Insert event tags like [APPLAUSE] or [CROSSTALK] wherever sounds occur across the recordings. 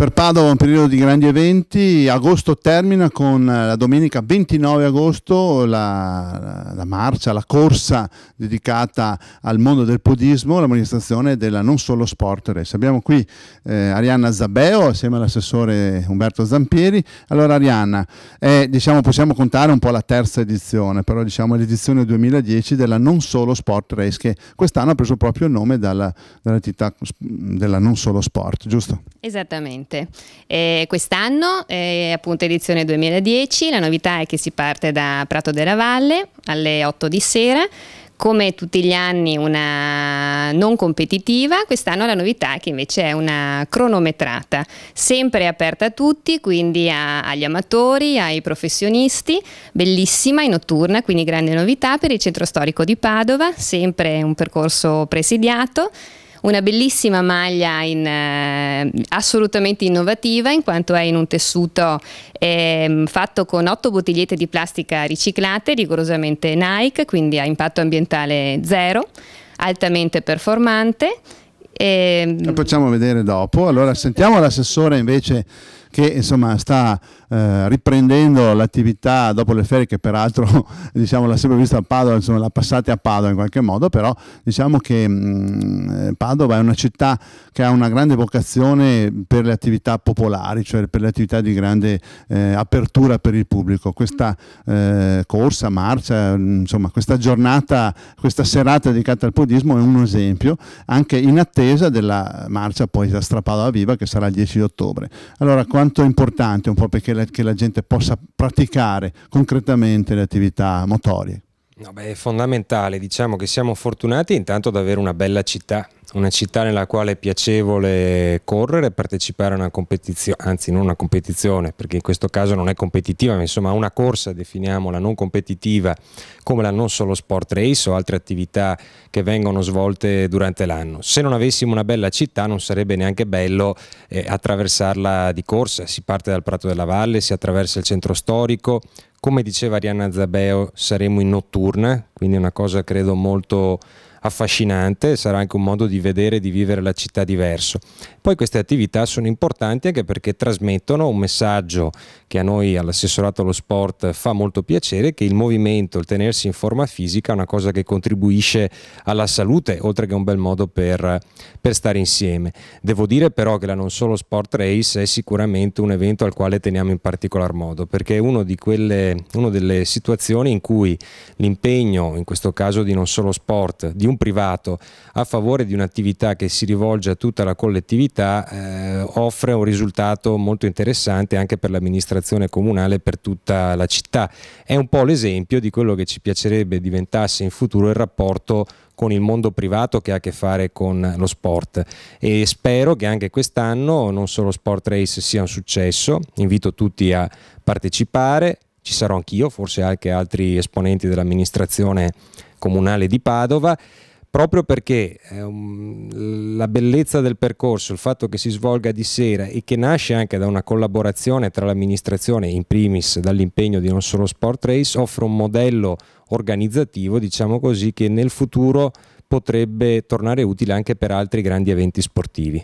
Per Padova un periodo di grandi eventi, agosto termina con eh, la domenica 29 agosto la, la marcia, la corsa dedicata al mondo del podismo, la manifestazione della Non Solo Sport Race. Abbiamo qui eh, Arianna Zabeo assieme all'assessore Umberto Zampieri. Allora Arianna, è, diciamo, possiamo contare un po' la terza edizione, però diciamo l'edizione 2010 della Non Solo Sport Race che quest'anno ha preso proprio il nome dalla, dall'entità della Non Solo Sport, giusto? Esattamente. Monte. Eh, quest'anno è appunto edizione 2010, la novità è che si parte da Prato della Valle alle 8 di sera come tutti gli anni una non competitiva, quest'anno la novità è che invece è una cronometrata, sempre aperta a tutti, quindi a, agli amatori, ai professionisti, bellissima, in notturna, quindi grande novità per il centro storico di Padova, sempre un percorso presidiato una bellissima maglia in, eh, assolutamente innovativa in quanto è in un tessuto eh, fatto con otto bottigliette di plastica riciclate, rigorosamente Nike, quindi a impatto ambientale zero, altamente performante. E... Ehm La possiamo vedere dopo. Allora sentiamo l'assessore invece che insomma, sta eh, riprendendo l'attività dopo le ferie che peraltro [LAUGHS] diciamo, l'ha sempre vista a Padova, insomma, l'ha passata a Padova in qualche modo, però diciamo che mh, mm, eh, Padova è una città che ha una grande vocazione per le attività popolari, cioè per le attività di grande eh, apertura per il pubblico. Questa eh, corsa, marcia, insomma, questa giornata, questa serata dedicata al podismo è un esempio, anche in attesa della marcia poi da Strapadova Viva che sarà il 10 ottobre. Allora, qua quanto è importante un po' perché la, la gente possa praticare concretamente le attività motorie. No, beh, è fondamentale, diciamo che siamo fortunati intanto ad avere una bella città, una città nella quale è piacevole correre, partecipare a una competizione, anzi non una competizione, perché in questo caso non è competitiva, ma insomma una corsa, definiamola non competitiva, come la non solo sport race o altre attività che vengono svolte durante l'anno. Se non avessimo una bella città non sarebbe neanche bello eh, attraversarla di corsa, si parte dal Prato della Valle, si attraversa il centro storico, come diceva Arianna Zabeo saremo in notturna, quindi è una cosa credo molto affascinante, sarà anche un modo di vedere e di vivere la città diverso. Poi queste attività sono importanti anche perché trasmettono un messaggio che a noi all'assessorato allo sport fa molto piacere, che il movimento, il tenersi in forma fisica è una cosa che contribuisce alla salute, oltre che un bel modo per, per stare insieme. Devo dire però che la non solo sport race è sicuramente un evento al quale teniamo in particolar modo, perché è uno di quelle, una delle situazioni in cui l'impegno, in questo caso di non solo sport, di un privato a favore di un'attività che si rivolge a tutta la collettività eh, offre un risultato molto interessante anche per l'amministrazione comunale per tutta la città. È un po' l'esempio di quello che ci piacerebbe diventasse in futuro il rapporto con il mondo privato che ha a che fare con lo sport e spero che anche quest'anno non solo Sport Race sia un successo, invito tutti a partecipare, ci sarò anch'io, forse anche altri esponenti dell'amministrazione comunale di Padova proprio perché ehm, la bellezza del percorso, il fatto che si svolga di sera e che nasce anche da una collaborazione tra l'amministrazione, in primis dall'impegno di non solo Sport Race, offre un modello organizzativo, diciamo così, che nel futuro potrebbe tornare utile anche per altri grandi eventi sportivi.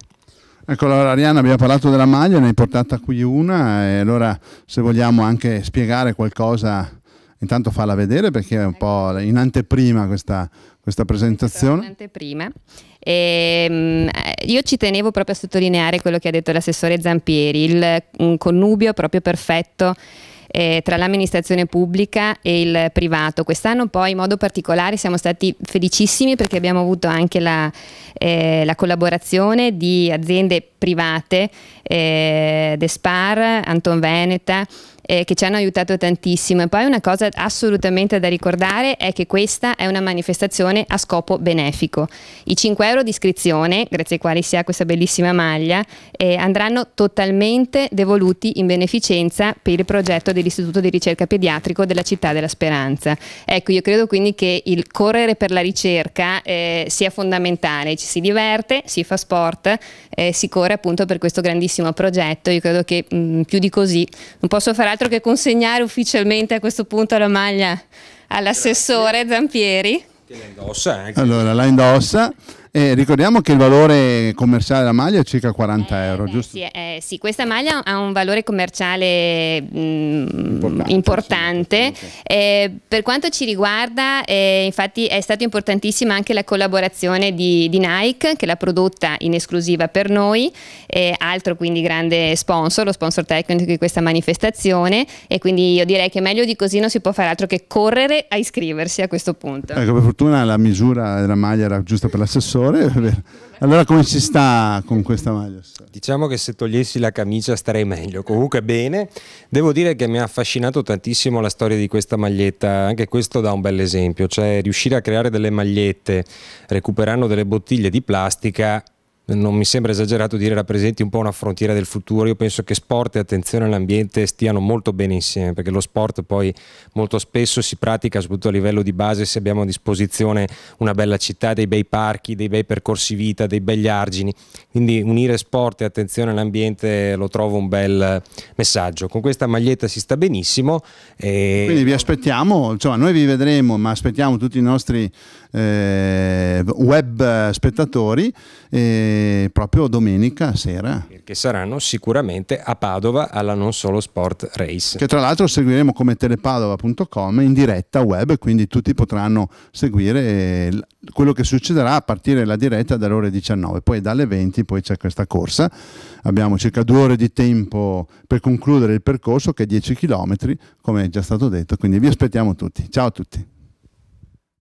Ecco, allora Arianna abbiamo parlato della maglia, ne hai portata qui una e allora se vogliamo anche spiegare qualcosa intanto falla vedere perché è un eh. po' in anteprima questa, questa presentazione. In anteprima. E, ehm, eh, io ci tenevo proprio a sottolineare quello che ha detto l'assessore Zampieri, il mm, connubio proprio perfetto eh, tra l'amministrazione pubblica e il privato. Quest'anno poi in modo particolare siamo stati felicissimi perché abbiamo avuto anche la, eh, la collaborazione di aziende private, eh, Despar, Anton Veneta, eh, che ci hanno aiutato tantissimo. E poi una cosa assolutamente da ricordare è che questa è una manifestazione a scopo benefico. I 5 euro di iscrizione, grazie ai quali si ha questa bellissima maglia, eh, andranno totalmente devoluti in beneficenza per il progetto dell'Istituto di ricerca pediatrico della città della Speranza. Ecco, io credo quindi che il correre per la ricerca eh, sia fondamentale, ci si diverte, si fa sport, eh, si corre appunto per questo grandissimo progetto. Io credo che mh, mm, più di così non posso fare altro altro che consegnare ufficialmente a questo punto la maglia all'assessore Zampieri. Che la indossa eh, anche. Allora la indossa eh, ricordiamo che il valore commerciale della maglia è circa 40 eh, euro, beh, giusto? Sì, eh, sì, questa maglia ha un valore commerciale mh, mm, importante. importante. Sì, eh, per quanto ci riguarda, eh, infatti, è stata importantissima anche la collaborazione di, di, Nike, che l'ha prodotta in esclusiva per noi, altro quindi grande sponsor, lo sponsor tecnico di questa manifestazione. E quindi io direi che meglio di così non si può fare altro che correre a iscriversi a questo punto. Ecco, per fortuna la misura della maglia era giusta per l'assessore calore. [LAUGHS] Allora come ci sta con questa maglia? Diciamo che se togliessi la camicia starei meglio, comunque bene. Devo dire che mi ha affascinato tantissimo la storia di questa maglietta, anche questo dà un bel esempio, cioè riuscire a creare delle magliette recuperando delle bottiglie di plastica non mi sembra esagerato dire rappresenti un po' una frontiera del futuro. Io penso che sport e attenzione all'ambiente stiano molto bene insieme, perché lo sport poi molto spesso si pratica, soprattutto a livello di base, se abbiamo a disposizione una bella città, dei bei parchi, dei bei percorsi vita, dei begli argini. Quindi unire sport e attenzione all'ambiente lo trovo un bel messaggio. Con questa maglietta si sta benissimo. E... Quindi vi aspettiamo, insomma, noi vi vedremo, ma aspettiamo tutti i nostri eh, web spettatori. Eh, proprio domenica sera. Che saranno sicuramente a Padova alla Non Solo Sport Race. Che tra l'altro seguiremo come telepadova.com in diretta web, quindi tutti potranno seguire eh, quello che succederà a partire dalla diretta dalle ore 19, poi dalle 20 poi c'è questa corsa. Abbiamo circa due ore di tempo per concludere il percorso che è 10 km, come è già stato detto, quindi vi aspettiamo tutti. Ciao a tutti.